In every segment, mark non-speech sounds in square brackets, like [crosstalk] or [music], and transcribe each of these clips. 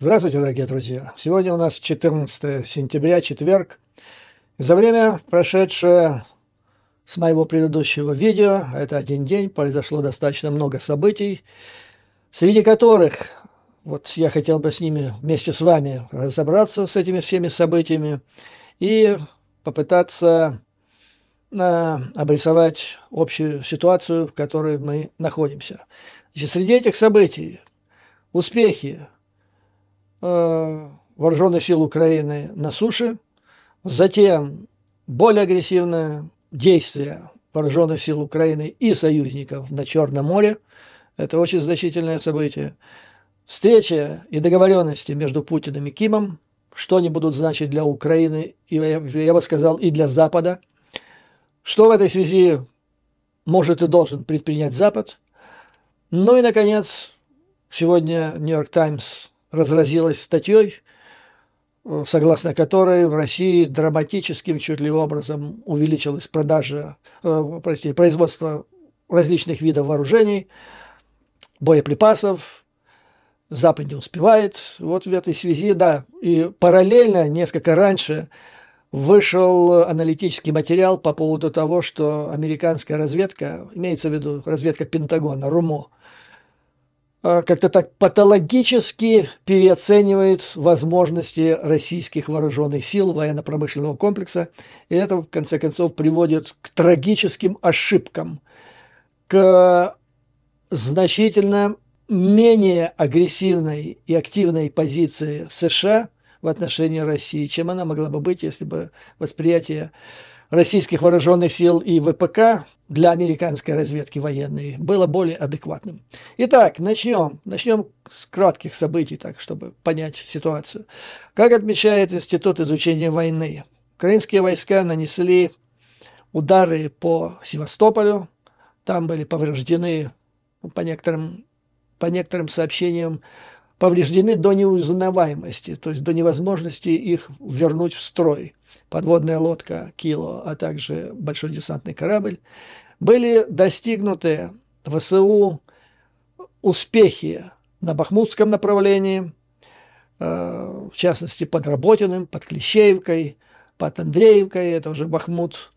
Здравствуйте, дорогие друзья! Сегодня у нас 14 сентября, четверг. За время, прошедшее с моего предыдущего видео, это один день, произошло достаточно много событий, среди которых, вот я хотел бы с ними вместе с вами разобраться с этими всеми событиями и попытаться а, обрисовать общую ситуацию, в которой мы находимся. Значит, среди этих событий успехи Э, вооруженных сил Украины на суше, затем более агрессивное действие вооруженных сил Украины и союзников на Черном море. Это очень значительное событие. Встреча и договоренности между Путиным и Кимом, что они будут значить для Украины, и я бы сказал, и для Запада. Что в этой связи может и должен предпринять Запад. Ну и, наконец, сегодня Нью-Йорк Таймс разразилась статьей, согласно которой в России драматическим чуть ли образом увеличилась продажа, э, прости, производство различных видов вооружений, боеприпасов, Запад не успевает. Вот в этой связи, да, и параллельно, несколько раньше, вышел аналитический материал по поводу того, что американская разведка, имеется в виду разведка Пентагона, РУМО, Э, как-то так патологически переоценивает возможности российских вооруженных сил, военно-промышленного комплекса, и это, в конце концов, приводит к трагическим ошибкам, к значительно менее агрессивной и активной позиции США в отношении России, чем она могла бы быть, если бы восприятие российских вооруженных сил и ВПК для американской разведки военной было более адекватным. Итак, начнем. Начнем с кратких событий, так, чтобы понять ситуацию. Как отмечает Институт изучения войны, украинские войска нанесли удары по Севастополю, там были повреждены, ну, по некоторым, по некоторым сообщениям, повреждены до неузнаваемости, то есть до невозможности их вернуть в строй подводная лодка «Кило», а также большой десантный корабль, были достигнуты ВСУ успехи на Бахмутском направлении, э, в частности, под Работиным, под Клещеевкой, под Андреевкой, это уже Бахмут,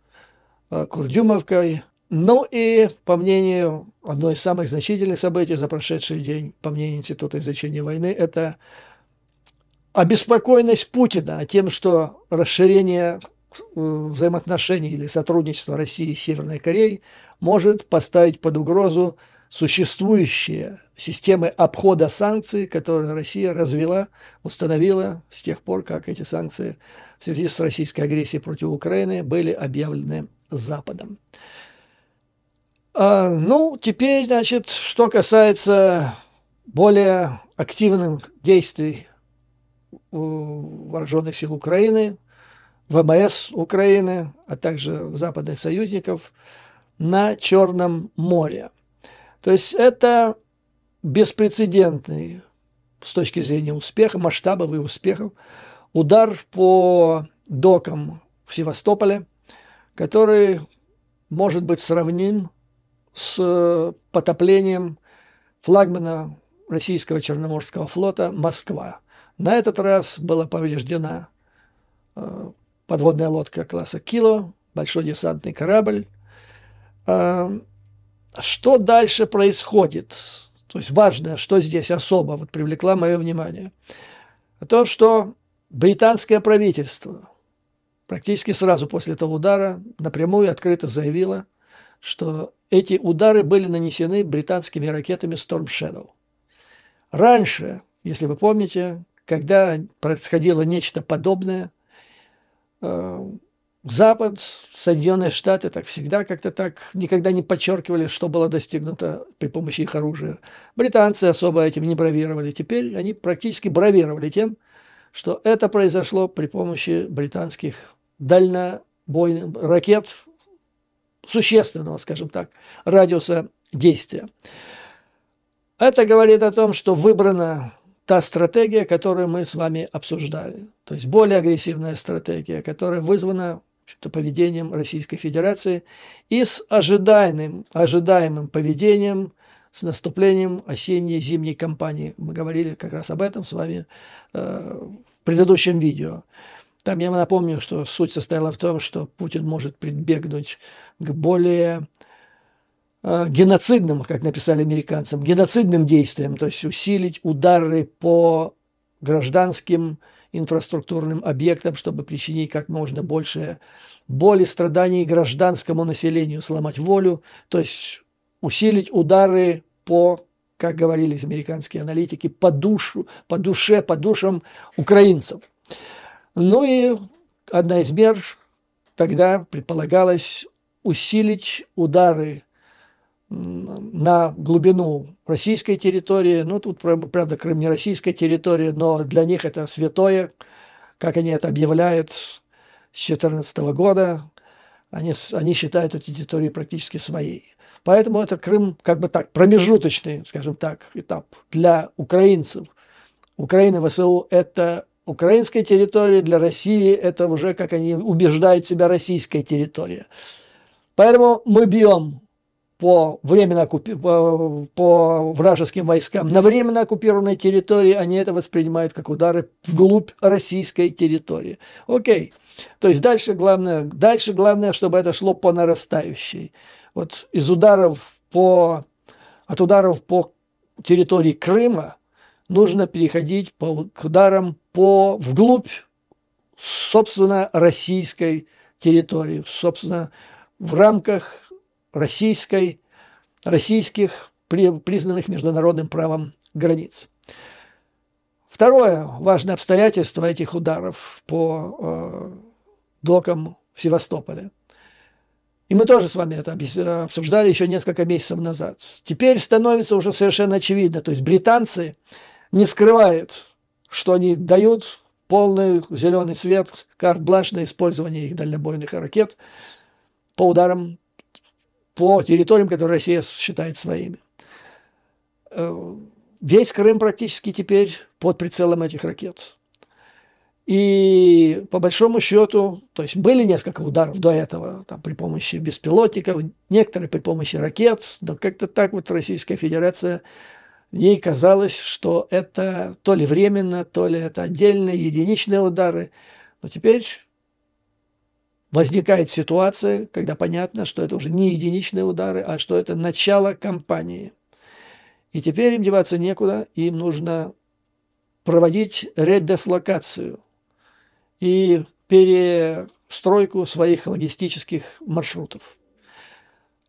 э, Курдюмовкой. Ну и, по мнению, одно из самых значительных событий за прошедший день, по мнению Института изучения войны, это обеспокоенность Путина тем, что расширение э, взаимоотношений или сотрудничества России и Северной Кореи может поставить под угрозу существующие системы обхода санкций, которые Россия развела, установила с тех пор, как эти санкции в связи с российской агрессией против Украины были объявлены Западом. А, ну, теперь, значит, что касается более активных действий вооруженных сил Украины, ВМС Украины, а также западных союзников на Черном море. То есть это беспрецедентный с точки зрения успеха, масштабов и успехов, удар по докам в Севастополе, который может быть сравним с э, потоплением флагмана российского Черноморского флота «Москва» На этот раз была повреждена э, подводная лодка класса «Кило», большой десантный корабль. Э, что дальше происходит? То есть важное, что здесь особо вот привлекло мое внимание. То, что британское правительство практически сразу после этого удара напрямую открыто заявило, что эти удары были нанесены британскими ракетами Storm Shadow. Раньше, если вы помните, когда происходило нечто подобное, э, Запад, Соединенные Штаты так всегда как-то так никогда не подчеркивали, что было достигнуто при помощи их оружия. Британцы особо этим не бравировали. Теперь они практически бравировали тем, что это произошло при помощи британских дальнобойных ракет существенного, скажем так, радиуса действия. Это говорит о том, что выбрана та стратегия, которую мы с вами обсуждали. То есть более агрессивная стратегия, которая вызвана поведением Российской Федерации и с ожидаемым, ожидаемым поведением с наступлением осенней-зимней кампании. Мы говорили как раз об этом с вами э, в предыдущем видео. Там я напомню, что суть состояла в том, что Путин может прибегнуть к более Э, геноцидным, как написали американцам, геноцидным действием, то есть усилить удары по гражданским инфраструктурным объектам, чтобы причинить как можно больше боли, страданий гражданскому населению, сломать волю, то есть усилить удары по, как говорили американские аналитики, по душу, по душе, по душам украинцев. Ну и одна из мер тогда предполагалось усилить удары на глубину российской территории. Ну, тут, правда, Крым не российская территория, но для них это святое, как они это объявляют с 2014 года. Они, они считают эту территорию практически своей. Поэтому это Крым как бы так, промежуточный, скажем так, этап для украинцев. Украина ВСУ – это украинская территория, для России это уже, как они убеждают себя, российская территория. Поэтому мы бьем по временно оккупи... по, вражеским войскам на временно оккупированной территории, они это воспринимают как удары вглубь российской территории. Окей. То есть дальше главное, дальше главное, чтобы это шло по нарастающей. Вот из ударов по, от ударов по территории Крыма нужно переходить по, к ударам по вглубь, собственно, российской территории, собственно, в рамках российской, российских, признанных международным правом границ. Второе важное обстоятельство этих ударов по э, докам в Севастополе. И мы тоже с вами это э, обсуждали еще несколько месяцев назад. Теперь становится уже совершенно очевидно, то есть британцы не скрывают, что они дают полный зеленый свет, карт-бланш на использование их дальнобойных ракет по ударам по территориям, которые Россия считает своими. Э, весь Крым практически теперь под прицелом этих ракет. И по большому счету, то есть были несколько ударов до этого, там, при помощи беспилотников, некоторые при помощи ракет, но как-то так вот Российская Федерация, ей казалось, что это то ли временно, то ли это отдельные единичные удары. Но теперь возникает ситуация, когда понятно, что это уже не единичные удары, а что это начало кампании. И теперь им деваться некуда, им нужно проводить редислокацию и перестройку своих логистических маршрутов.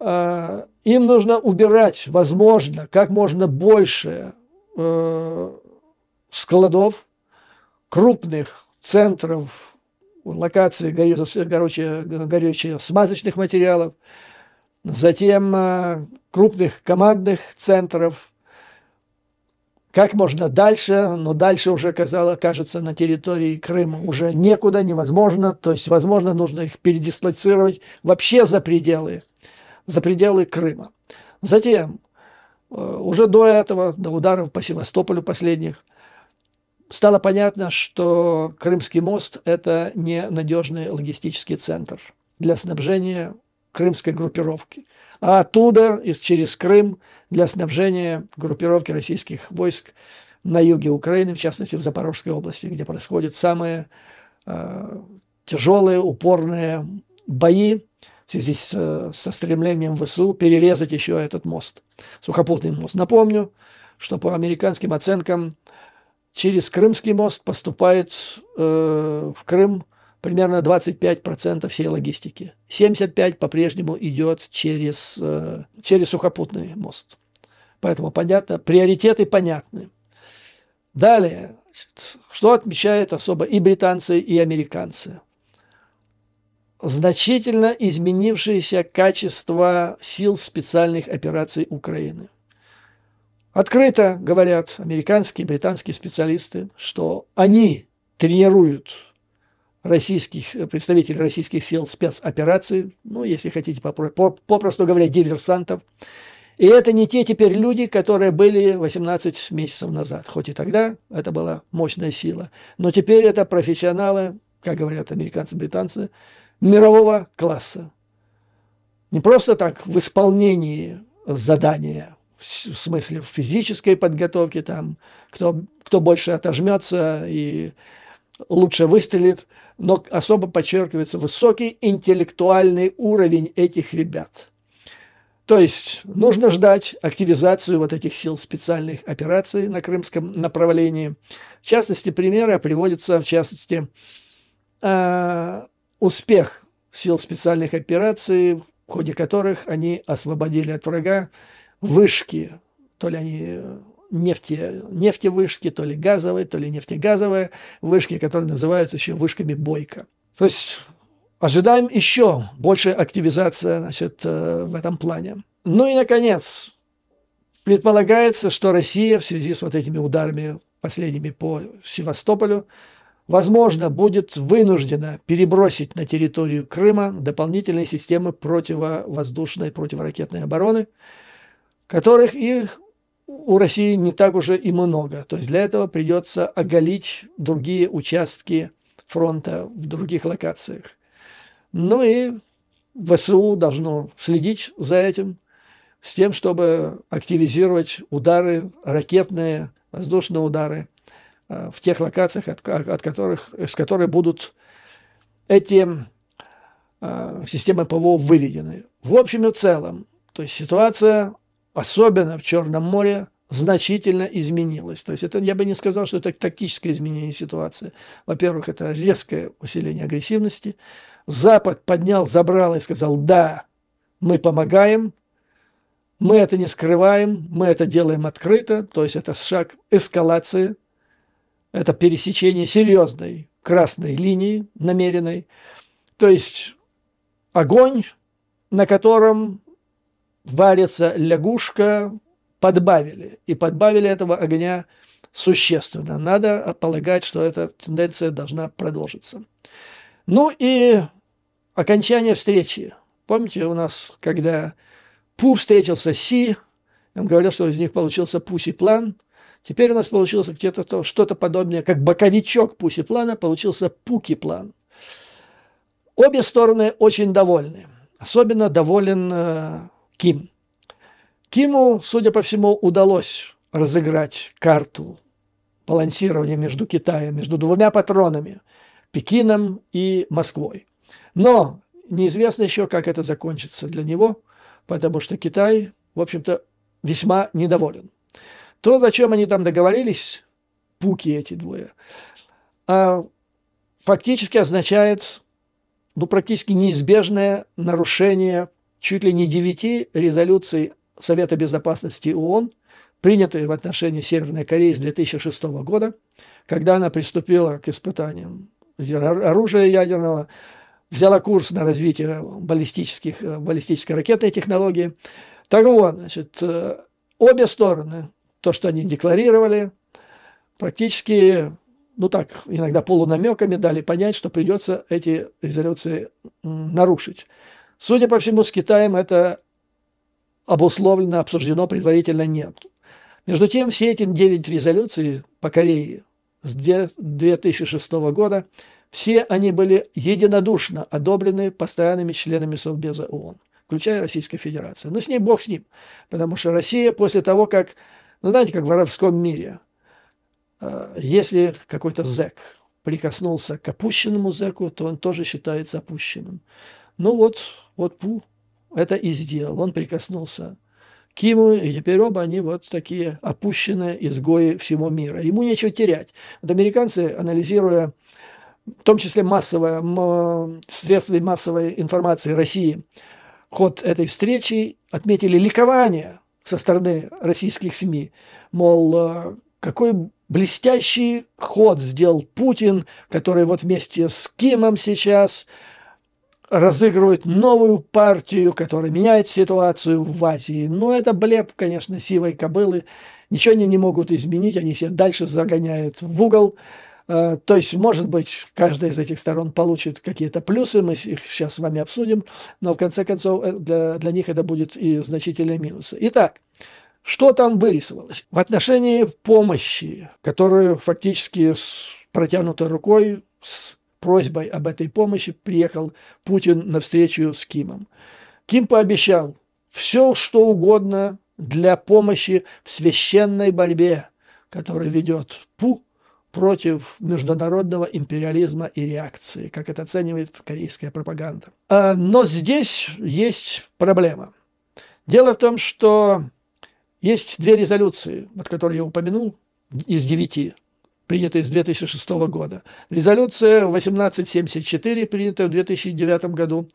А, им нужно убирать, возможно, как можно больше э, складов, крупных центров локации горюче, горючих смазочных материалов, затем э, крупных командных центров. Как можно дальше, но дальше уже, казалось, кажется, на территории Крыма уже некуда, невозможно. То есть, возможно, нужно их передислоцировать вообще за пределы, за пределы Крыма. Затем, э, уже до этого, до ударов по Севастополю последних – стало понятно, что Крымский мост – это ненадежный логистический центр для снабжения крымской группировки, а оттуда, через Крым, для снабжения группировки российских войск на юге Украины, в частности, в Запорожской области, где происходят самые э, тяжелые, упорные бои в связи с, со стремлением ВСУ перерезать еще этот мост, сухопутный мост. Напомню, что по американским оценкам – через Крымский мост поступает э, в Крым примерно 25% всей логистики. 75% по-прежнему идет через, э, через сухопутный мост. Поэтому понятно, приоритеты понятны. Далее, что отмечают особо и британцы, и американцы? Значительно изменившееся качество сил специальных операций Украины – Открыто говорят американские, британские специалисты, что они тренируют российских, э, представителей российских сил спецоперации, ну, если хотите, попросту говоря, диверсантов. И это не те теперь люди, которые были 18 месяцев назад, хоть и тогда это была мощная сила. Но теперь это профессионалы, как говорят американцы, британцы, мирового класса. Не просто так в исполнении задания – в смысле в физической подготовки, там, кто, кто больше отожмется и лучше выстрелит, но особо подчеркивается высокий интеллектуальный уровень этих ребят. То есть нужно ждать активизацию вот этих сил специальных операций на крымском направлении. В частности, примеры приводятся, в частности, э, успех сил специальных операций, в ходе которых они освободили от врага вышки, то ли они э, нефти, нефтевышки, то ли газовые, то ли нефтегазовые вышки, которые называются еще вышками Бойко. То есть ожидаем еще больше активизация значит, э, в этом плане. Ну и, наконец, предполагается, что Россия в связи с вот этими ударами последними по Севастополю, возможно, будет вынуждена перебросить на территорию Крыма дополнительные системы противовоздушной, противоракетной обороны – которых их у России не так уже и много. То есть для этого придется оголить другие участки фронта в других локациях. Ну и ВСУ должно следить за этим, с тем, чтобы активизировать удары, ракетные, воздушные удары э, в тех локациях, от, от которых, с которых будут эти э, системы ПВО выведены. В общем и целом, то есть ситуация особенно в Черном море, значительно изменилось. То есть это, я бы не сказал, что это тактическое изменение ситуации. Во-первых, это резкое усиление агрессивности. Запад поднял, забрал и сказал, да, мы помогаем, мы это не скрываем, мы это делаем открыто, то есть это шаг эскалации, это пересечение серьезной красной линии намеренной, то есть огонь, на котором варится лягушка, подбавили. И подбавили этого огня существенно. Надо полагать, что эта тенденция должна продолжиться. Ну и окончание встречи. Помните у нас, когда Пу встретился с Си, он говорил, что из них получился Пуси-план. Теперь у нас получился где-то то, что-то подобное, как боковичок Пуси-плана, получился Пуки-план. Обе стороны очень довольны. Особенно доволен э, Ким. Киму, судя по всему, удалось разыграть карту балансирования между Китаем, между двумя патронами – Пекином и Москвой. Но неизвестно еще, как это закончится для него, потому что Китай, в общем-то, весьма недоволен. То, о чем они там договорились, пуки эти двое, а фактически означает ну, практически неизбежное нарушение чуть ли не девяти резолюций Совета Безопасности ООН, принятые в отношении Северной Кореи с 2006 года, когда она приступила к испытаниям оружия ядерного, взяла курс на развитие баллистических, э, баллистической ракетной технологии. Так вот, значит, э, обе стороны, то, что они декларировали, практически, ну так, иногда полунамеками дали понять, что придется эти резолюции нарушить. Судя по всему, с Китаем это обусловлено, обсуждено предварительно нет. Между тем, все эти 9 резолюций по Корее с 2006 года, все они были единодушно одобрены постоянными членами Совбеза ООН, включая Российскую Федерацию. Но ну, с ней бог с ним, потому что Россия после того, как, ну знаете, как в арабском мире, э, если какой-то зэк прикоснулся к опущенному зэку, то он тоже считается опущенным. Ну вот, вот Пу это и сделал, он прикоснулся к Киму, и теперь оба они вот такие опущенные изгои всего мира. Ему нечего терять. Вот американцы, анализируя в том числе массовое, средства массовой информации России, ход этой встречи отметили ликование со стороны российских СМИ, мол, э, какой блестящий ход сделал Путин, который вот вместе с Кимом сейчас – разыгрывают новую партию, которая меняет ситуацию в Азии. Но это блеф, конечно, сивой кобылы. Ничего они не могут изменить, они себя дальше загоняют в угол. Э, то есть, может быть, каждая из этих сторон получит какие-то плюсы, мы их сейчас с вами обсудим, но в конце концов э, для, для них это будет и значительные минусы. Итак, что там вырисовалось? В отношении помощи, которую фактически с протянутой рукой с просьбой об этой помощи приехал Путин на встречу с Кимом. Ким пообещал все, что угодно для помощи в священной борьбе, которую ведет Пу против международного империализма и реакции, как это оценивает корейская пропаганда. А, но здесь есть проблема. Дело в том, что есть две резолюции, вот которые я упомянул, из девяти принятая с 2006 года. Резолюция 1874, принятая в 2009 году.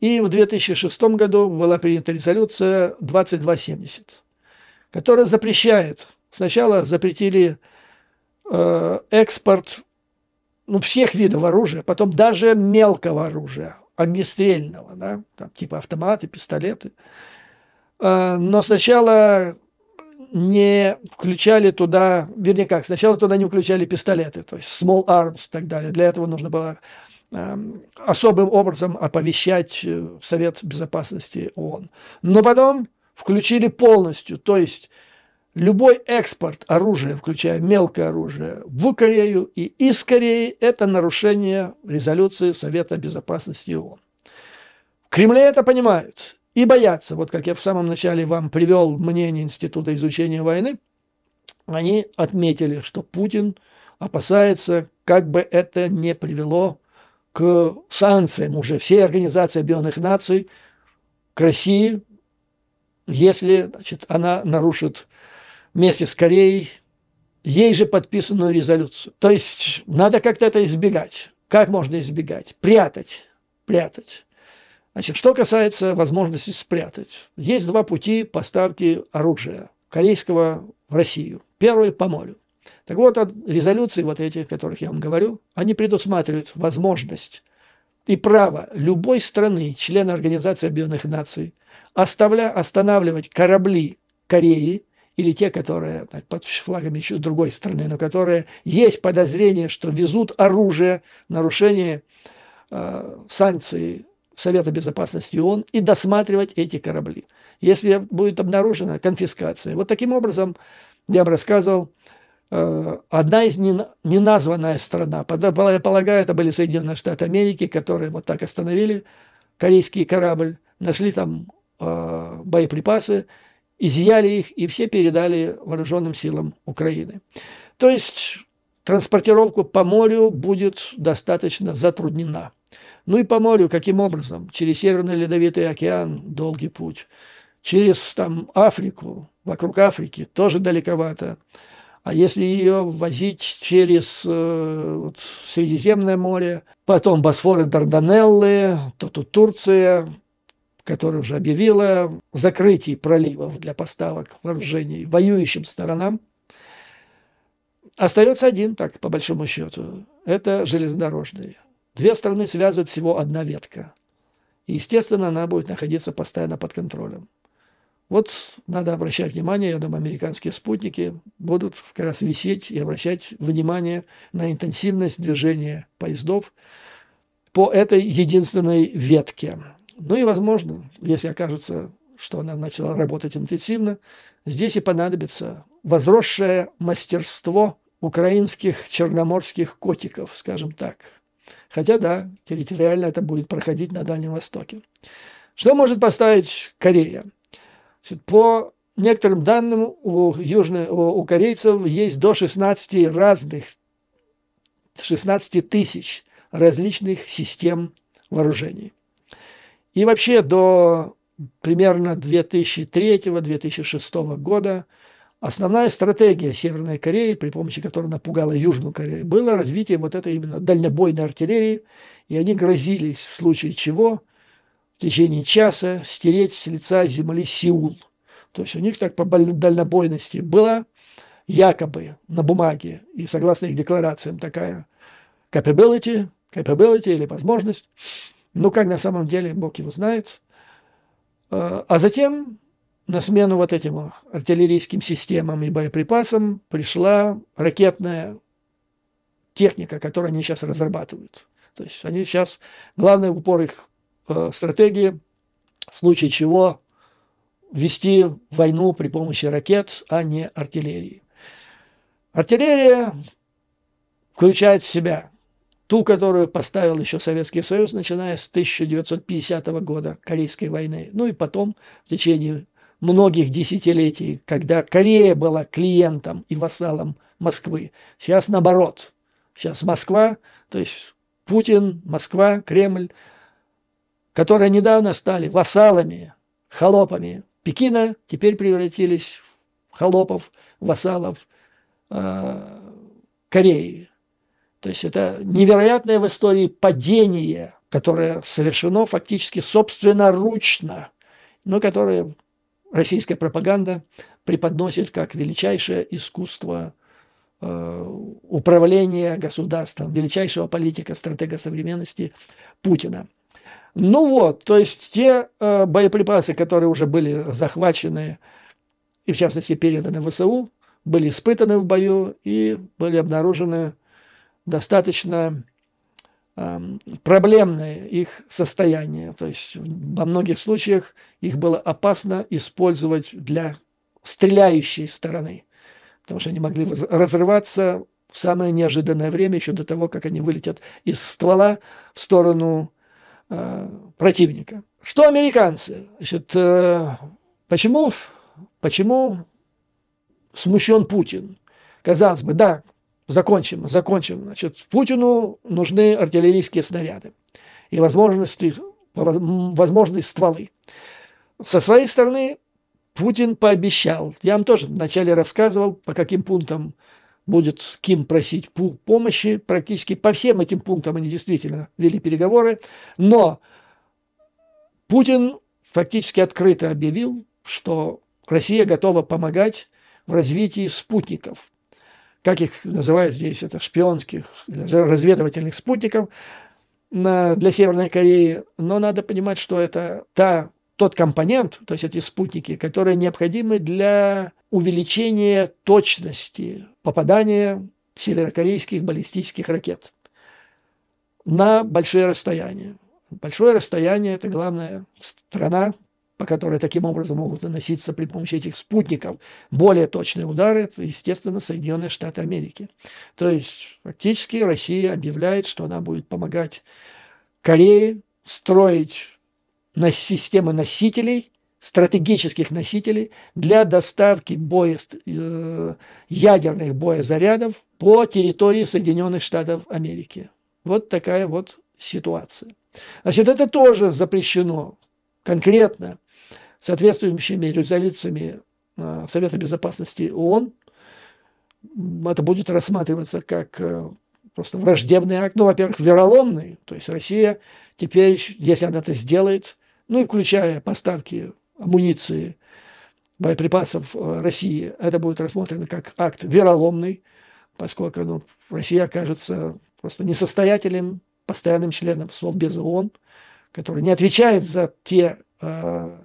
И в 2006 году была принята резолюция 2270, которая запрещает, сначала запретили э, экспорт ну, всех видов оружия, потом даже мелкого оружия, огнестрельного, да, там, типа автоматы, пистолеты. Э, но сначала не включали туда, вернее как, сначала туда не включали пистолеты, то есть small arms и так далее. Для этого нужно было эм, особым образом оповещать э, Совет Безопасности ООН. Но потом включили полностью, то есть любой экспорт оружия, включая мелкое оружие, в Корею и из Кореи – это нарушение резолюции Совета Безопасности ООН. В Кремле это понимают, и боятся, вот как я в самом начале вам привел мнение Института изучения войны, они отметили, что Путин опасается, как бы это не привело к санкциям уже всей Организации Объединенных Наций к России, если значит, она нарушит вместе с Кореей ей же подписанную резолюцию. То есть надо как-то это избегать. Как можно избегать? Прятать, прятать. Значит, что касается возможности спрятать. Есть два пути поставки оружия корейского в Россию. Первый – по морю. Так вот, резолюции вот эти, о которых я вам говорю, они предусматривают возможность и право любой страны, члена Организации Объединенных Наций, оставля, останавливать корабли Кореи или те, которые так, под флагами еще другой страны, но которые есть подозрение, что везут оружие, нарушение э, санкций Совета Безопасности ООН и досматривать эти корабли, если будет обнаружена конфискация. Вот таким образом, я вам рассказывал, э, одна из неназванная страна, полагаю, это были Соединенные Штаты Америки, которые вот так остановили корейский корабль, нашли там э, боеприпасы, изъяли их и все передали вооруженным силам Украины. То есть транспортировка по морю будет достаточно затруднена. Ну и по морю каким образом? Через Северный Ледовитый океан долгий путь. Через там Африку, вокруг Африки тоже далековато. А если ее возить через э, вот, Средиземное море, потом Босфор и Дарданеллы, то тут Турция, которая уже объявила закрытие проливов для поставок вооружений воюющим сторонам, остается один, так, по большому счету, это железнодорожный. Две страны связывает всего одна ветка. И, естественно, она будет находиться постоянно под контролем. Вот надо обращать внимание, я думаю, американские спутники будут как раз висеть и обращать внимание на интенсивность движения поездов по этой единственной ветке. Ну и, возможно, если окажется, что она начала работать интенсивно, здесь и понадобится возросшее мастерство украинских черноморских котиков, скажем так – Хотя, да, территориально это будет проходить на Дальнем Востоке. Что может поставить Корея? По некоторым данным, у, южных, у корейцев есть до 16 разных, 16 тысяч различных систем вооружений. И вообще до примерно 2003-2006 года – Основная стратегия Северной Кореи, при помощи которой напугала Южную Корею, было развитие вот этой именно дальнобойной артиллерии, и они грозились в случае чего в течение часа стереть с лица земли Сеул. То есть у них так по дальнобойности была якобы на бумаге и согласно их декларациям такая capability, capability или возможность. но ну, как на самом деле, Бог его знает. А, а затем на смену вот этим артиллерийским системам и боеприпасам пришла ракетная техника, которую они сейчас разрабатывают. То есть они сейчас, главный упор их э, стратегии, в случае чего вести войну при помощи ракет, а не артиллерии. Артиллерия включает в себя ту, которую поставил еще Советский Союз, начиная с 1950 года Корейской войны, ну и потом в течение многих десятилетий, когда Корея была клиентом и вассалом Москвы. Сейчас наоборот. Сейчас Москва, то есть Путин, Москва, Кремль, которые недавно стали вассалами, холопами Пекина, теперь превратились в холопов, вассалов э, Кореи. То есть это невероятное в истории падение, которое совершено фактически собственноручно, но которое российская пропаганда преподносит как величайшее искусство э, управления государством, величайшего политика, стратега современности Путина. Ну вот, то есть те э, боеприпасы, которые уже были захвачены и в частности переданы в ВСУ, были испытаны в бою и были обнаружены достаточно Эм, проблемное их состояние. То есть во многих случаях их было опасно использовать для стреляющей стороны, потому что они могли разрываться в самое неожиданное время, еще до того, как они вылетят из ствола в сторону э, противника. Что американцы? Значит, э, почему, почему смущен Путин? Казалось бы, да, закончим, закончим. Значит, Путину нужны артиллерийские снаряды и возможности, их, возможность стволы. Со своей стороны, Путин пообещал, я вам тоже вначале рассказывал, по каким пунктам будет Ким просить помощи, практически по всем этим пунктам они действительно вели переговоры, но Путин фактически открыто объявил, что Россия готова помогать в развитии спутников – как их называют здесь, это шпионских, разведывательных спутников на, для Северной Кореи. Но надо понимать, что это та, тот компонент, то есть эти спутники, которые необходимы для увеличения точности попадания северокорейских баллистических ракет на большие расстояния. Большое расстояние – это главная страна по которой таким образом могут наноситься при помощи этих спутников более точные удары, это, естественно, Соединенные Штаты Америки. То есть фактически Россия объявляет, что она будет помогать Корее строить системы носителей, стратегических носителей для доставки боя, э, ядерных боезарядов по территории Соединенных Штатов Америки. Вот такая вот ситуация. Значит, это тоже запрещено конкретно соответствующими резолюциями а, Совета Безопасности ООН. Это будет рассматриваться как э, просто враждебный акт, ну, во-первых, вероломный, то есть Россия теперь, если она это сделает, ну и включая поставки амуниции, боеприпасов э, России, это будет рассмотрено как акт вероломный, поскольку ну, Россия окажется просто несостоятельным постоянным членом Совбеза ООН, который не отвечает за те э,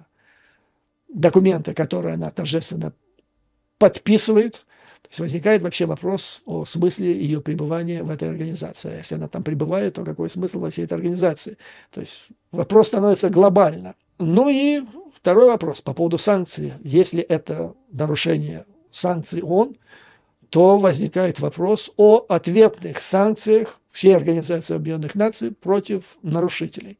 документы, которые она торжественно подписывает. То есть возникает вообще вопрос о смысле ее пребывания в этой организации. А если она там пребывает, то какой смысл во всей этой организации? То есть вопрос становится глобально. Ну и второй вопрос по поводу санкций. Если это нарушение санкций ООН, то возникает вопрос о ответных санкциях всей Организации Объединенных Наций против нарушителей.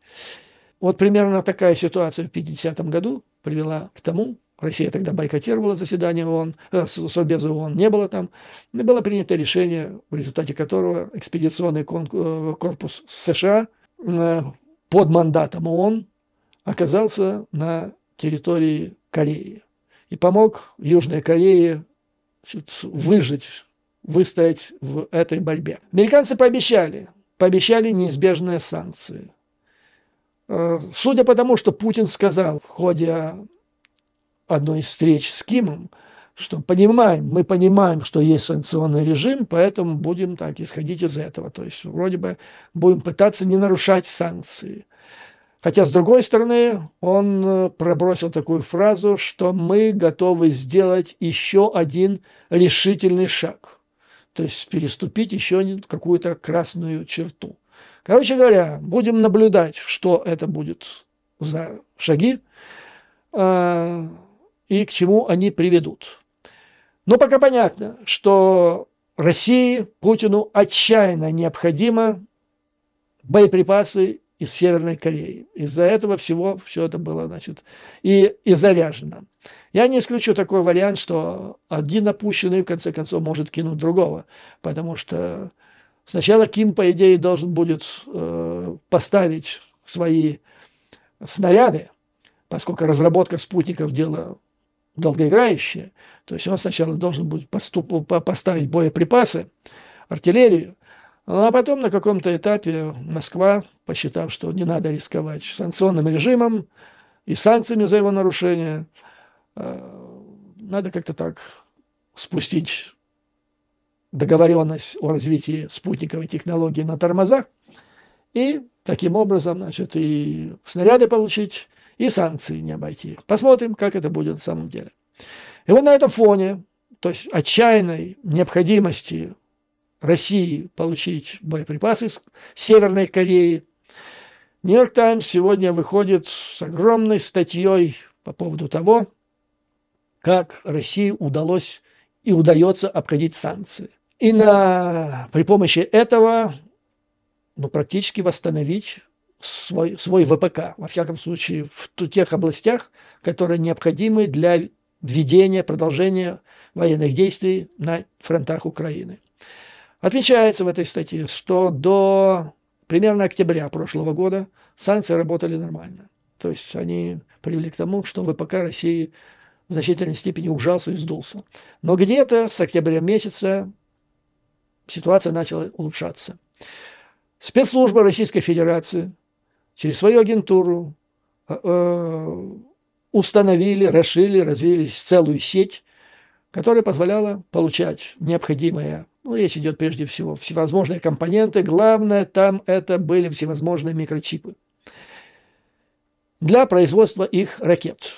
Вот примерно такая ситуация в 50 году привела к тому, Россия тогда бойкотировала заседание ООН, э, Совбеза ООН не было там. И было принято решение, в результате которого экспедиционный э, корпус США э, под мандатом ООН оказался на территории Кореи и помог Южной Корее выжить, выстоять в этой борьбе. Американцы пообещали, пообещали неизбежные санкции – Э, судя по тому, что Путин сказал в ходе одной из встреч с Кимом, что понимаем, мы понимаем, что есть санкционный режим, поэтому будем так исходить из этого. То есть вроде бы будем пытаться не нарушать санкции. Хотя, с другой стороны, он э, пробросил такую фразу, что мы готовы сделать еще один решительный шаг. То есть переступить еще какую-то красную черту. Короче говоря, будем наблюдать, что это будет за шаги э, и к чему они приведут. Но пока понятно, что России, Путину отчаянно необходимо боеприпасы из Северной Кореи. Из-за этого всего все это было, значит, и, и заряжено. Я не исключу такой вариант, что один опущенный, в конце концов, может кинуть другого, потому что Сначала Ким, по идее, должен будет э, поставить свои снаряды, поскольку разработка спутников – дело долгоиграющее. То есть он сначала должен будет поступ, поставить боеприпасы, артиллерию, ну, а потом на каком-то этапе Москва, посчитав, что не надо рисковать санкционным режимом и санкциями за его нарушение, э, надо как-то так спустить договоренность о развитии спутниковой технологии на тормозах, и таким образом, значит, и снаряды получить, и санкции не обойти. Посмотрим, как это будет на самом деле. И вот на этом фоне, то есть отчаянной необходимости России получить боеприпасы с Северной Кореи, Нью-Йорк Таймс сегодня выходит с огромной статьей по поводу того, как России удалось и удается обходить санкции. И на, при помощи этого ну, практически восстановить свой, свой ВПК, во всяком случае, в тех областях, которые необходимы для введения, продолжения военных действий на фронтах Украины. Отмечается в этой статье, что до примерно октября прошлого года санкции работали нормально. То есть они привели к тому, что ВПК России в значительной степени ужался и сдулся. Но где-то с октября месяца ситуация начала улучшаться. Спецслужбы Российской Федерации через свою агентуру э, э, установили, расшили, развили целую сеть, которая позволяла получать необходимое. Ну, речь идет прежде всего всевозможные компоненты. Главное, там это были всевозможные микрочипы для производства их ракет.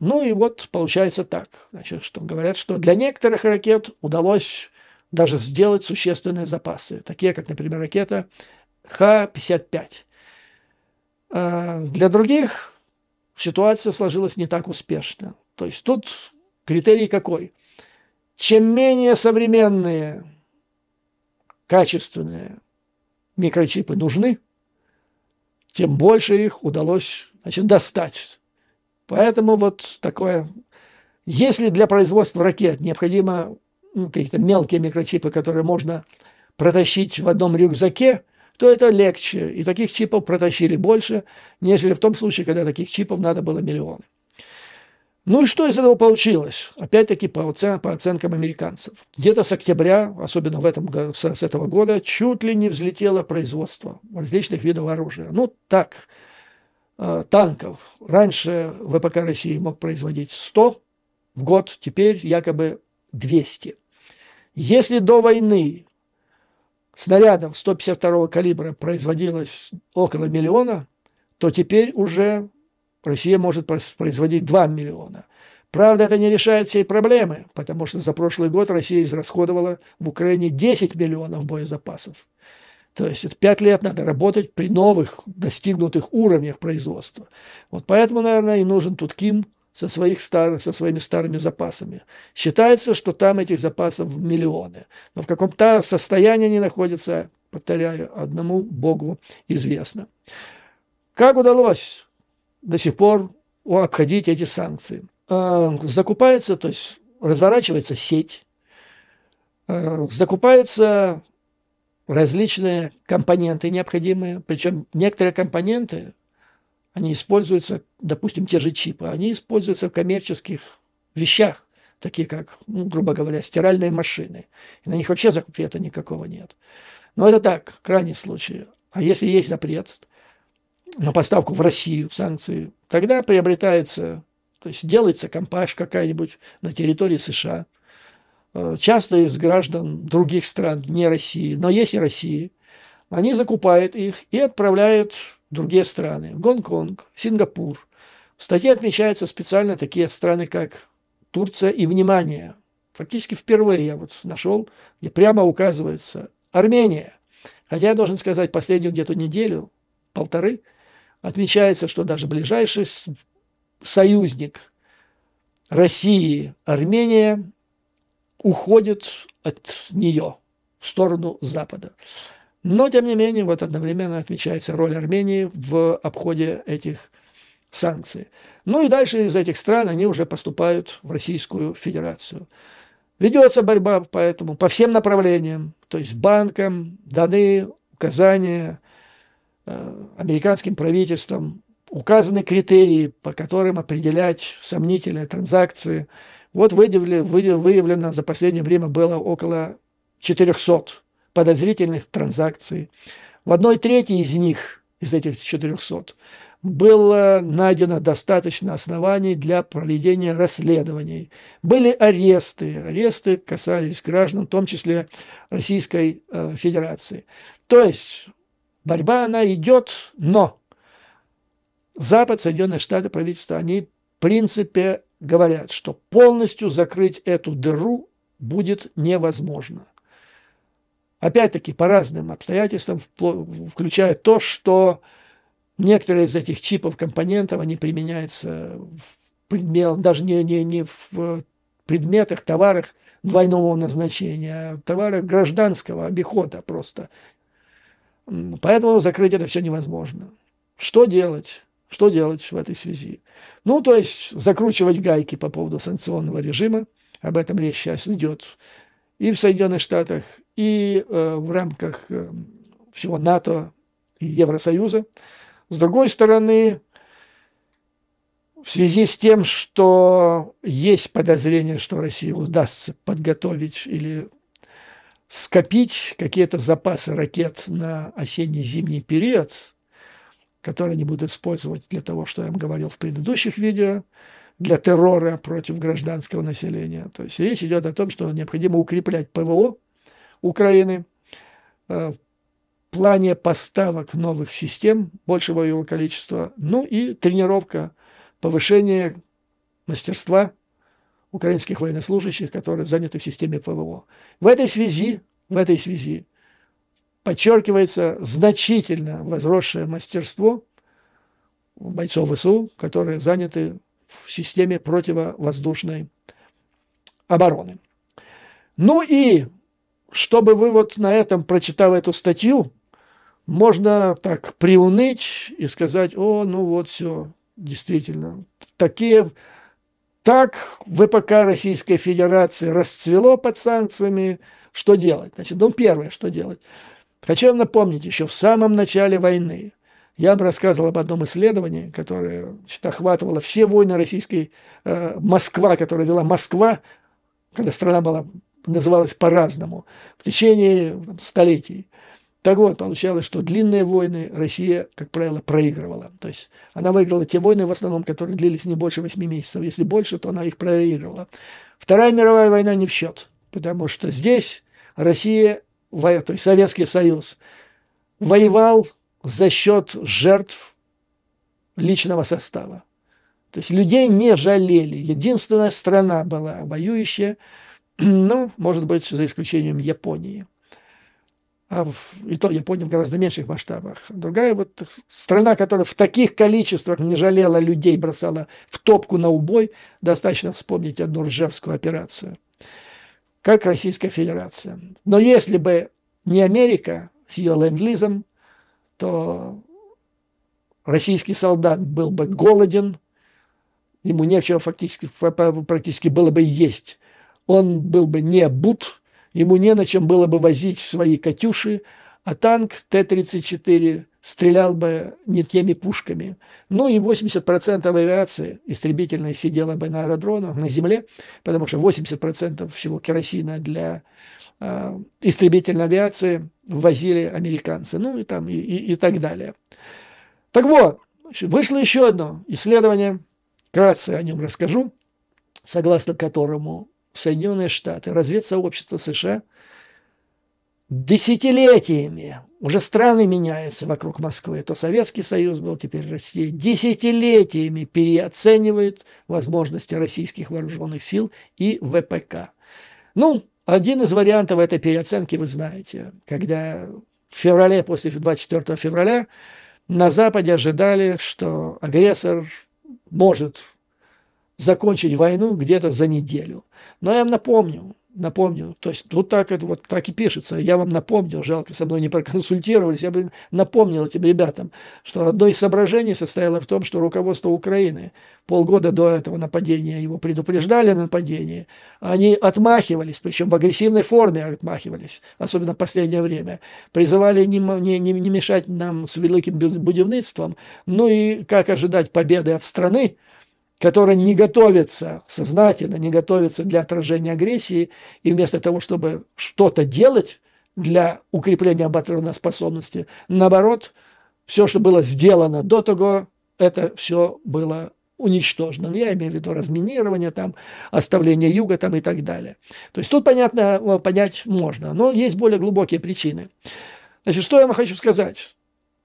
Ну и вот получается так, значит, что говорят, что для некоторых ракет удалось даже сделать существенные запасы, такие как, например, ракета Х-55. А, для других ситуация сложилась не так успешно. То есть тут критерий какой? Чем менее современные, качественные микрочипы нужны, тем больше их удалось значит, достать. Поэтому вот такое. Если для производства ракет необходимо ну, какие-то мелкие микрочипы, которые можно протащить в одном рюкзаке, то это легче. И таких чипов протащили больше, нежели в том случае, когда таких чипов надо было миллионы. Ну и что из этого получилось? Опять-таки по, оцен- по оценкам американцев. Где-то с октября, особенно в этом, с, с этого года, чуть ли не взлетело производство различных видов оружия. Ну так, э, танков. Раньше ВПК России мог производить 100 в год, теперь якобы 200. Если до войны снарядов 152 калибра производилось около миллиона, то теперь уже Россия может производить 2 миллиона. Правда, это не решает всей проблемы, потому что за прошлый год Россия израсходовала в Украине 10 миллионов боезапасов. То есть это 5 лет надо работать при новых достигнутых уровнях производства. Вот поэтому, наверное, и нужен тут Ким – со, своих стар, со своими старыми запасами. Считается, что там этих запасов миллионы. Но в каком-то состоянии они находятся, повторяю, одному Богу известно. Как удалось до сих пор обходить эти санкции? А, закупается, то есть разворачивается сеть, а, закупаются различные компоненты необходимые, причем некоторые компоненты они используются, допустим, те же чипы, они используются в коммерческих вещах, такие как, ну, грубо говоря, стиральные машины. И на них вообще запрета никакого нет. Но это так, крайний случай. А если есть запрет на поставку в Россию санкции, тогда приобретается, то есть делается компаш какая-нибудь на территории США, э, часто из граждан других стран, не России, но есть и России, они закупают их и отправляют другие страны. Гонконг, Сингапур. В статье отмечаются специально такие страны, как Турция и, внимание, фактически впервые я вот нашел, где прямо указывается Армения. Хотя я должен сказать, последнюю где-то неделю, полторы, отмечается, что даже ближайший союзник России, Армения, уходит от нее в сторону Запада. Но, тем не менее, вот одновременно отмечается роль Армении в обходе этих санкций. Ну и дальше из этих стран они уже поступают в Российскую Федерацию. Ведется борьба поэтому по всем направлениям, то есть банкам даны указания э, американским правительством, указаны критерии, по которым определять сомнительные транзакции. Вот выявлено, выявлено за последнее время было около 400 подозрительных транзакций. В одной трети из них, из этих 400, было найдено достаточно оснований для проведения расследований. Были аресты. Аресты касались граждан, в том числе Российской э, Федерации. То есть борьба, она идет, но Запад, Соединенные Штаты, правительство, они в принципе говорят, что полностью закрыть эту дыру будет невозможно. Опять-таки, по разным обстоятельствам, включая то, что некоторые из этих чипов, компонентов, они применяются в предмет, даже не, не, не в предметах, товарах двойного назначения, а товарах гражданского обихода просто. Поэтому закрыть это все невозможно. Что делать? Что делать в этой связи? Ну, то есть закручивать гайки по поводу санкционного режима, об этом речь сейчас идет и в Соединенных Штатах, и э, в рамках э, всего НАТО и Евросоюза. С другой стороны, в связи с тем, что есть подозрение, что России удастся подготовить или скопить какие-то запасы ракет на осенне-зимний период, которые они будут использовать для того, что я вам говорил в предыдущих видео, для террора против гражданского населения. То есть речь идет о том, что необходимо укреплять ПВО – Украины э, в плане поставок новых систем, большего его количества, ну и тренировка, повышение мастерства украинских военнослужащих, которые заняты в системе ПВО. В этой связи, в этой связи подчеркивается значительно возросшее мастерство бойцов ВСУ, которые заняты в системе противовоздушной обороны. Ну и чтобы вы вот на этом, прочитав эту статью, можно так приуныть и сказать, о, ну вот все, действительно, такие, так ВПК Российской Федерации расцвело под санкциями, что делать? Значит, ну первое, что делать? Хочу вам напомнить, еще в самом начале войны я вам рассказывал об одном исследовании, которое значит, охватывало все войны российской, э, Москва, которая вела Москва, когда страна была называлось по-разному в течение там, столетий. Так вот, получалось, что длинные войны Россия, как правило, проигрывала. То есть она выиграла те войны, в основном, которые длились не больше 8 месяцев. Если больше, то она их проигрывала. Вторая мировая война не в счет, потому что здесь Россия, то есть Советский Союз, воевал за счет жертв личного состава. То есть людей не жалели. Единственная страна была воюющая [clears throat] ну, может быть, за исключением Японии. А в, и то Япония в гораздо меньших масштабах. Другая вот страна, которая в таких количествах не жалела людей, бросала в топку на убой, достаточно вспомнить одну Ржевскую операцию, как Российская Федерация. Но если бы не Америка с ее ленд-лизом, то российский солдат был бы голоден, ему нечего фактически, практически было бы есть он был бы не бут, ему не на чем было бы возить свои «катюши», а танк Т-34 стрелял бы не теми пушками. Ну и 80% авиации истребительной сидела бы на аэродронах, на земле, потому что 80% всего керосина для э, истребительной авиации возили американцы, ну и там и, и, и так далее. Так вот, вышло еще одно исследование, вкратце о нем расскажу, согласно которому Соединенные Штаты, разведсообщество США десятилетиями, уже страны меняются вокруг Москвы, то Советский Союз был, теперь Россия, десятилетиями переоценивают возможности российских вооруженных сил и ВПК. Ну, один из вариантов этой переоценки вы знаете, когда в феврале, после 24 февраля, на Западе ожидали, что агрессор может закончить войну где-то за неделю. Но я вам напомню, напомню, то есть вот так это вот так и пишется. Я вам напомнил, жалко, со мной не проконсультировались, я бы напомнил этим ребятам, что одно из соображений состояло в том, что руководство Украины полгода до этого нападения его предупреждали на нападение, они отмахивались, причем в агрессивной форме отмахивались, особенно в последнее время, призывали не не, не, не мешать нам с великим будивництвом, ну и как ожидать победы от страны, которые не готовятся сознательно, не готовятся для отражения агрессии, и вместо того, чтобы что-то делать для укрепления оборонной способности, наоборот, все, что было сделано до того, это все было уничтожено. Ну, я имею в виду разминирование, там, оставление юга там, и так далее. То есть тут понятно, понять можно, но есть более глубокие причины. Значит, что я вам хочу сказать?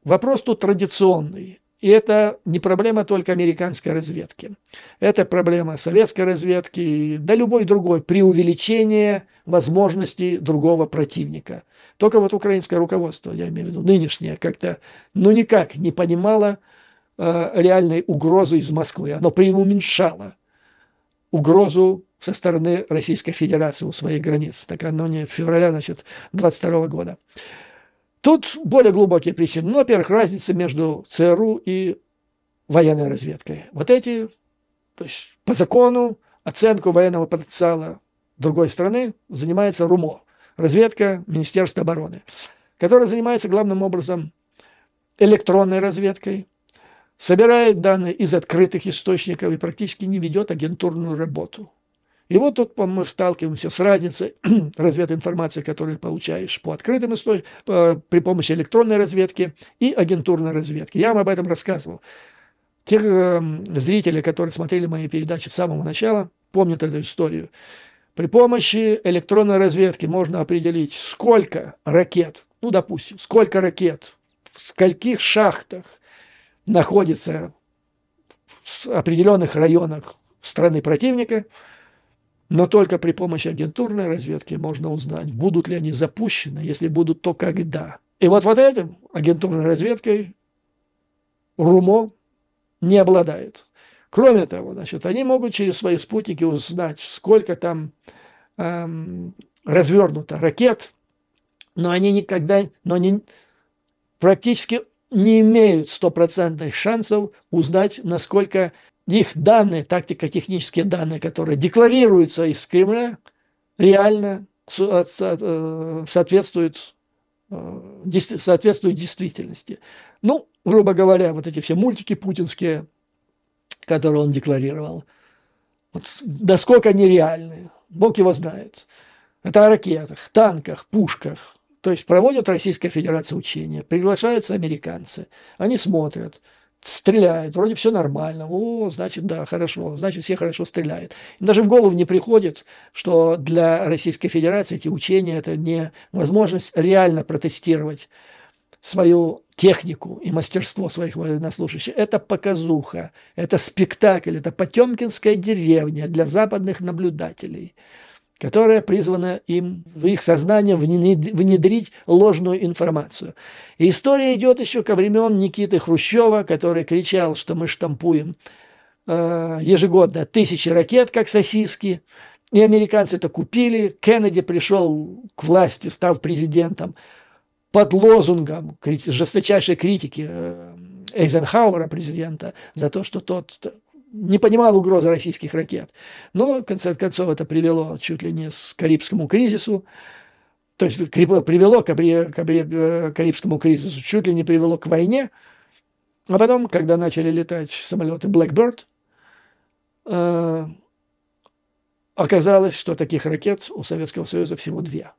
Вопрос тут традиционный. И это не проблема только американской разведки. Это проблема советской разведки, да любой другой, при увеличении возможностей другого противника. Только вот украинское руководство, я имею в виду нынешнее, как-то ну никак не понимало э, реальной угрозы из Москвы. Оно преуменьшало угрозу со стороны Российской Федерации у своих границ. Так оно не февраля, значит, 22 года. Тут более глубокие причины. Ну, во-первых, разница между ЦРУ и военной разведкой. Вот эти, то есть по закону, оценку военного потенциала другой страны занимается РУМО, разведка Министерства обороны, которая занимается главным образом электронной разведкой, собирает данные из открытых источников и практически не ведет агентурную работу. И вот тут мы сталкиваемся с разницей [clears throat] информации, которую получаешь по открытым истории, при помощи электронной разведки и агентурной разведки. Я вам об этом рассказывал. Те э, зрители, которые смотрели мои передачи с самого начала, помнят эту историю. При помощи электронной разведки можно определить, сколько ракет, ну, допустим, сколько ракет, в скольких шахтах находится в определенных районах страны противника – но только при помощи агентурной разведки можно узнать, будут ли они запущены, если будут, то когда. И вот вот этим агентурной разведкой РУМО не обладает. Кроме того, значит, они могут через свои спутники узнать, сколько там эм, развернуто ракет, но они никогда, но они практически не имеют стопроцентных шансов узнать, насколько их данные, тактико-технические данные, которые декларируются из Кремля, реально э, соответствуют, э, соответствуют действительности. Ну, грубо говоря, вот эти все мультики путинские, которые он декларировал, вот, насколько они реальны, Бог его знает. Это о ракетах, танках, пушках. То есть проводят Российская Федерация учения, приглашаются американцы, они смотрят – стреляет, вроде все нормально, о, значит, да, хорошо, значит, все хорошо стреляют. даже в голову не приходит, что для Российской Федерации эти учения – это не возможность реально протестировать свою технику и мастерство своих военнослужащих. Это показуха, это спектакль, это потемкинская деревня для западных наблюдателей – которая призвана им в их сознание внедрить ложную информацию. И история идет еще ко времен Никиты Хрущева, который кричал, что мы штампуем э, ежегодно тысячи ракет, как сосиски, и американцы это купили. Кеннеди пришел к власти, став президентом, под лозунгом жесточайшей критики э, Эйзенхауэра, президента, за то, что тот не понимал угрозы российских ракет. Но, в конце концов, это привело чуть ли не к Карибскому кризису, то есть привело к, абри, к э, Карибскому кризису, чуть ли не привело к войне. А потом, когда начали летать самолеты Blackbird, э, оказалось, что таких ракет у Советского Союза всего две.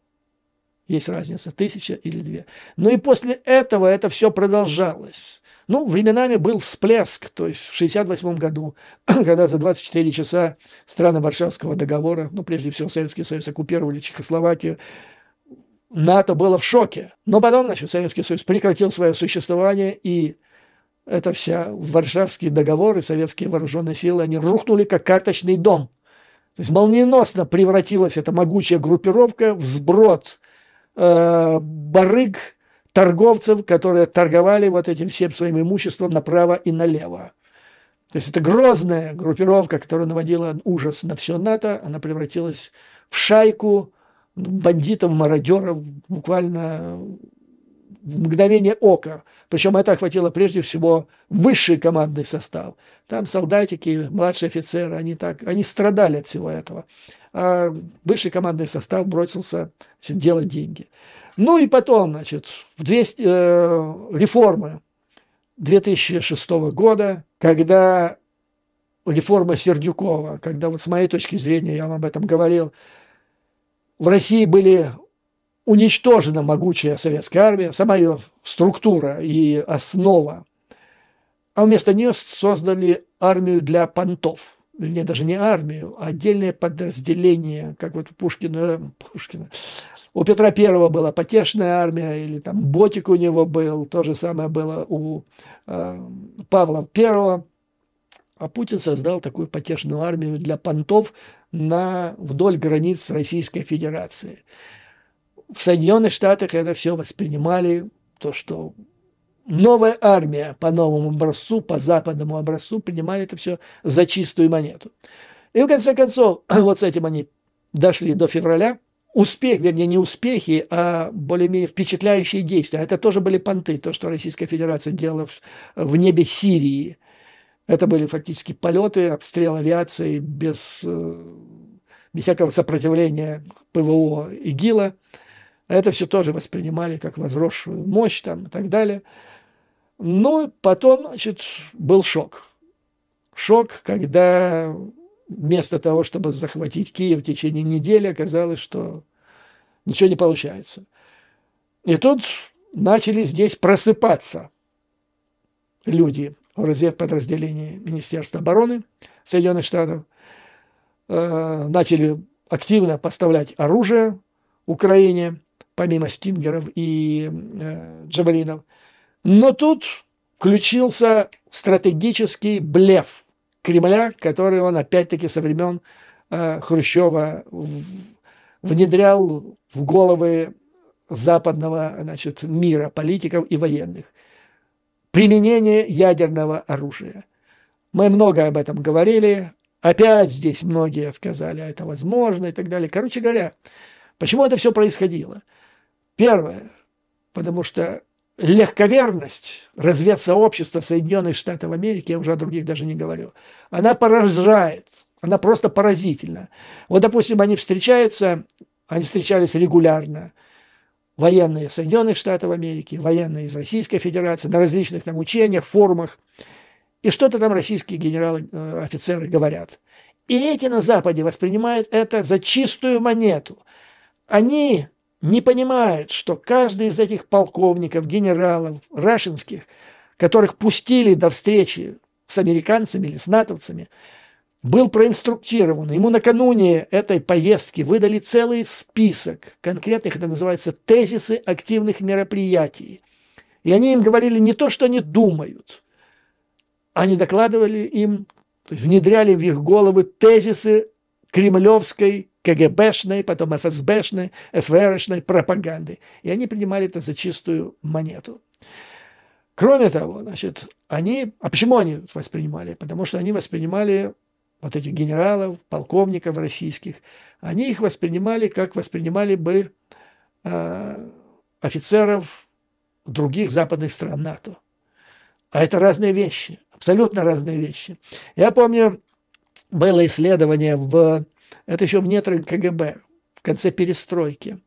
Есть разница, тысяча или две. Но ну и после этого это все продолжалось. Ну, временами был всплеск, то есть в 1968 году, [clears throat] когда за 24 часа страны Варшавского договора, ну, прежде всего Советский Союз оккупировали Чехословакию, НАТО было в шоке. Но потом, значит, Советский Союз прекратил свое существование, и это вся Варшавские договоры, советские вооруженные силы, они рухнули как карточный дом. То есть молниеносно превратилась эта могучая группировка в сброд э, барыг, торговцев, которые торговали вот этим всем своим имуществом направо и налево. То есть это грозная группировка, которая наводила ужас на все НАТО, она превратилась в шайку бандитов, мародеров, буквально в мгновение ока. Причем это охватило прежде всего высший командный состав. Там солдатики, младшие офицеры, они, так, они страдали от всего этого. А высший командный состав бросился делать деньги. Ну и потом, значит, в 200, э, реформы 2006 года, когда реформа Сердюкова, когда вот с моей точки зрения, я вам об этом говорил, в России были уничтожена могучая советская армия, сама ее структура и основа. А вместо нее создали армию для понтов. Вернее, даже не армию, а отдельное подразделение, как вот Пушкина, Пушкина у Петра Первого была потешная армия, или там Ботик у него был, то же самое было у э, Павла Первого. А Путин создал такую потешную армию для понтов на, вдоль границ Российской Федерации. В Соединенных Штатах это все воспринимали, то, что новая армия по новому образцу, по западному образцу принимали это все за чистую монету. И в конце концов, [clears throat] вот с этим они дошли до февраля – успех, вернее, не успехи, а более-менее впечатляющие действия. Это тоже были понты, то, что Российская Федерация делала в, в небе Сирии. Это были фактически полеты, обстрел авиации без, э, без всякого сопротивления ПВО ИГИЛа. Это все тоже воспринимали как возросшую мощь там, и так далее. Но ну, потом значит, был шок. Шок, когда вместо того, чтобы захватить Киев в течение недели, оказалось, что ничего не получается. И тут начали здесь просыпаться люди в разведподразделении Министерства обороны Соединенных Штатов. Э, начали активно поставлять оружие Украине, помимо стингеров и э, джавелинов. Но тут включился стратегический блеф – Кремля, который он опять-таки со времен э, Хрущева внедрял в головы западного значит, мира, политиков и военных. Применение ядерного оружия. Мы много об этом говорили. Опять здесь многие сказали, а это возможно и так далее. Короче говоря, почему это все происходило? Первое, потому что легковерность разведсообщества Соединенных Штатов Америки, я уже о других даже не говорю, она поражает, она просто поразительна. Вот, допустим, они встречаются, они встречались регулярно, военные Соединенных Штатов Америки, военные из Российской Федерации, на различных там учениях, форумах, и что-то там российские генералы, э, офицеры говорят. И эти на Западе воспринимают это за чистую монету. Они не понимает, что каждый из этих полковников, генералов, рашинских, которых пустили до встречи с американцами или с натовцами, был проинструктирован. Ему накануне этой поездки выдали целый список конкретных, это называется, тезисы активных мероприятий. И они им говорили не то, что они думают, они докладывали им, то есть внедряли в их головы тезисы кремлевской КГБшной, потом ФСБшной, СВРшной пропаганды. И они принимали это за чистую монету. Кроме того, значит, они... А почему они воспринимали? Потому что они воспринимали вот этих генералов, полковников российских, они их воспринимали, как воспринимали бы э, офицеров других западных стран НАТО. А это разные вещи, абсолютно разные вещи. Я помню, было исследование в это еще в недрах КГБ, в конце перестройки,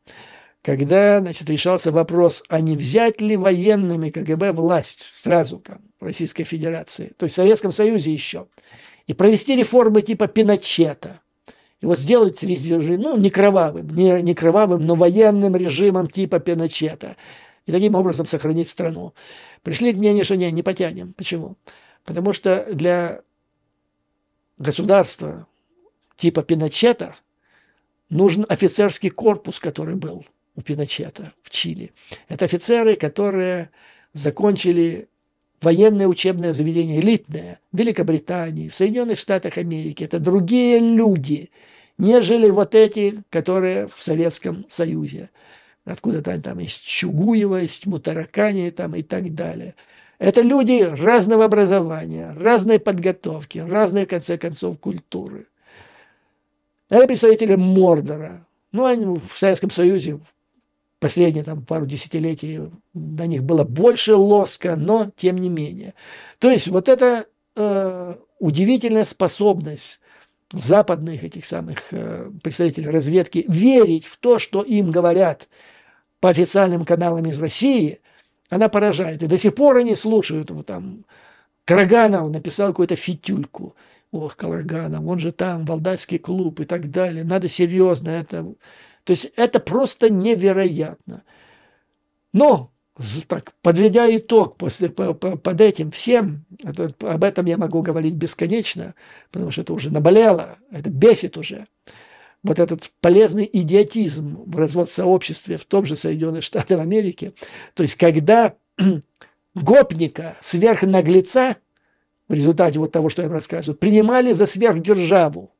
когда значит, решался вопрос, а не взять ли военными КГБ власть сразу там в Российской Федерации, то есть в Советском Союзе еще, и провести реформы типа Пиночета – и вот сделать режим, ну, не кровавым, не, не кровавым, но военным режимом типа Пиночета. И таким образом сохранить страну. Пришли к мнению, что не, не потянем. Почему? Потому что для государства, типа Пиночета, нужен офицерский корпус, который был у Пиночета в Чили. Это офицеры, которые закончили военное учебное заведение, элитное, в Великобритании, в Соединенных Штатах Америки. Это другие люди, нежели вот эти, которые в Советском Союзе. Откуда-то там из Чугуева, из Мутаракани там и так далее. Это люди разного образования, разной подготовки, разной, в конце концов, культуры. Это представители Мордора. Ну, они в Советском Союзе последние там, пару десятилетий до них было больше лоска, но тем не менее. То есть вот эта э, удивительная способность западных этих самых э, представителей разведки верить в то, что им говорят по официальным каналам из России, она поражает. И до сих пор они слушают, вот там Караганов написал какую-то фитюльку – ох, Каларганом, он же там, Валдайский клуб и так далее. Надо серьезно это. То есть это просто невероятно. Но, так, подведя итог после, по, по, под этим всем, это, об этом я могу говорить бесконечно, потому что это уже наболело, это бесит уже. Вот этот полезный идиотизм в разводсообществе в том же Соединенных Штатах Америки. То есть, когда [clears throat] гопника, сверхнаглеца – в результате вот того, что я вам рассказываю, принимали за сверхдержаву.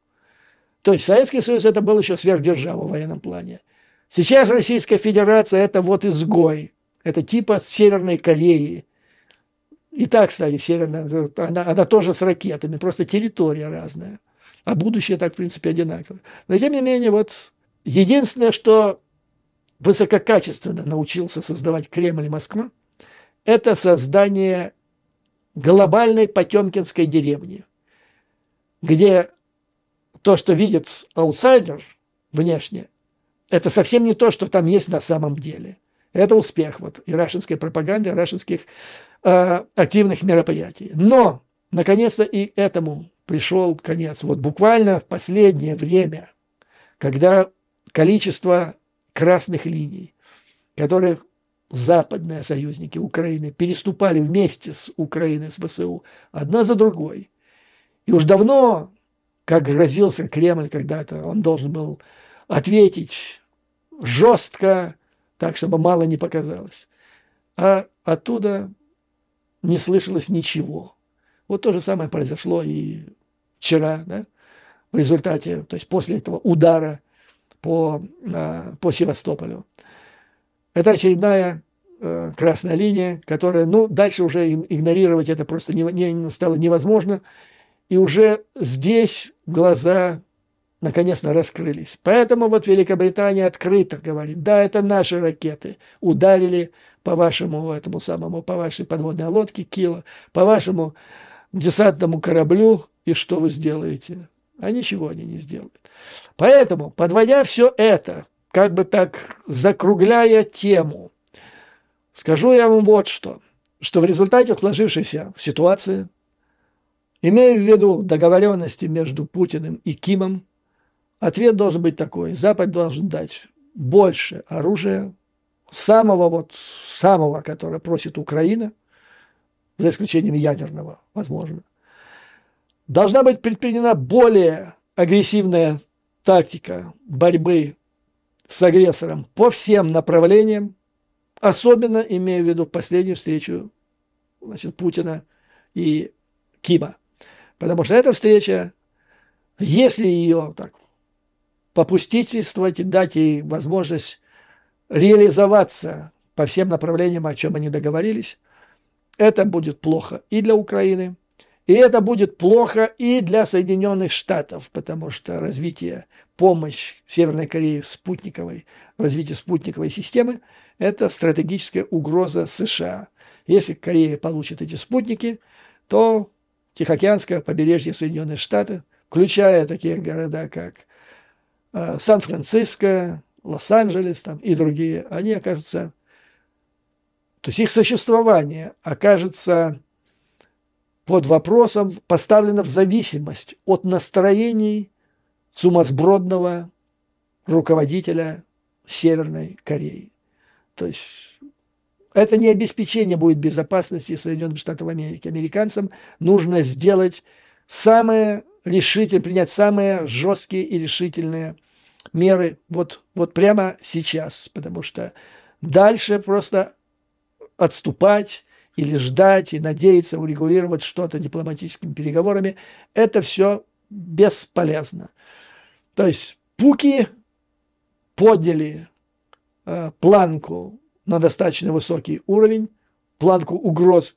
То есть Советский Союз это был еще сверхдержава в военном плане. Сейчас Российская Федерация это вот изгой. Это типа Северной Кореи. И так, кстати, Северная, она, она тоже с ракетами, просто территория разная. А будущее так, в принципе, одинаково. Но тем не менее, вот единственное, что высококачественно научился создавать Кремль и Москва, это создание глобальной потемкинской деревни, где то, что видит аутсайдер внешне, это совсем не то, что там есть на самом деле. Это успех вот и рашинской пропаганды, и рашинских э, активных мероприятий. Но, наконец-то, и этому пришел конец. Вот буквально в последнее время, когда количество красных линий, которые западные союзники Украины переступали вместе с Украиной, с ВСУ, одна за другой. И уж давно, как грозился Кремль когда-то, он должен был ответить жестко, так, чтобы мало не показалось. А оттуда не слышалось ничего. Вот то же самое произошло и вчера, да, в результате, то есть после этого удара по, а, по Севастополю. Это очередная э, красная линия, которая, ну, дальше уже игнорировать это просто не, не, стало невозможно. И уже здесь глаза наконец-то раскрылись. Поэтому вот Великобритания открыто говорит, да, это наши ракеты ударили по вашему этому самому, по вашей подводной лодке Кила, по вашему десантному кораблю, и что вы сделаете? А ничего они не сделают. Поэтому, подводя все это, как бы так закругляя тему, скажу я вам вот что, что в результате сложившейся ситуации, имея в виду договоренности между Путиным и Кимом, ответ должен быть такой, Запад должен дать больше оружия, самого вот, самого, которое просит Украина, за исключением ядерного, возможно, должна быть предпринята более агрессивная тактика борьбы с агрессором по всем направлениям, особенно имея в виду последнюю встречу значит, Путина и Кима. Потому что эта встреча, если ее так попустительствовать и дать ей возможность реализоваться по всем направлениям, о чем они договорились, это будет плохо и для Украины, и это будет плохо и для Соединенных Штатов, потому что развитие помощь Северной Корее в спутниковой, в спутниковой системы – это стратегическая угроза США. Если Корея получит эти спутники, то Тихоокеанское побережье Соединенных Штатов, включая такие города, как э, Сан-Франциско, Лос-Анджелес там, и другие, они окажутся, то есть их существование окажется под вопросом, поставлено в зависимость от настроений сумасбродного руководителя Северной Кореи. То есть это не обеспечение будет безопасности Соединенных Штатов Америки. Американцам нужно сделать самые решительные, принять самые жесткие и решительные меры вот, вот прямо сейчас, потому что дальше просто отступать или ждать и надеяться урегулировать что-то дипломатическими переговорами, это все бесполезно. То есть пуки подняли э, планку на достаточно высокий уровень, планку угроз,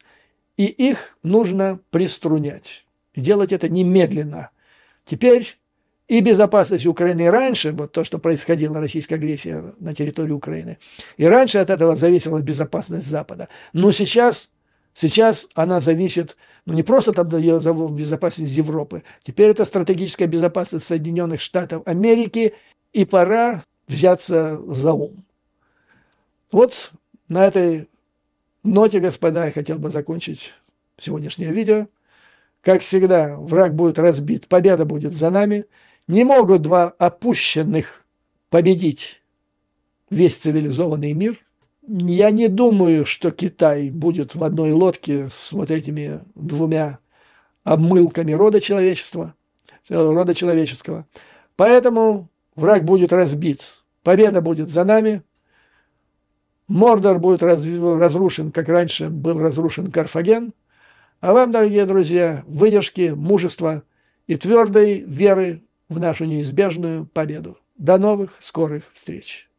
и их нужно приструнять. Делать это немедленно. Теперь и безопасность Украины раньше, вот то, что происходило, российская агрессия на территории Украины, и раньше от этого зависела безопасность Запада. Но сейчас Сейчас она зависит, ну не просто там ее зовут безопасность Европы, теперь это стратегическая безопасность Соединенных Штатов Америки, и пора взяться за ум. Вот на этой ноте, господа, я хотел бы закончить сегодняшнее видео. Как всегда, враг будет разбит, победа будет за нами. Не могут два опущенных победить весь цивилизованный мир. Я не думаю, что Китай будет в одной лодке с вот этими двумя обмылками рода человечества, э, рода человеческого. Поэтому враг будет разбит, победа будет за нами, Мордор будет разрушен, как раньше был разрушен Карфаген. А вам, дорогие друзья, выдержки, мужества и твердой веры в нашу неизбежную победу. До новых скорых встреч!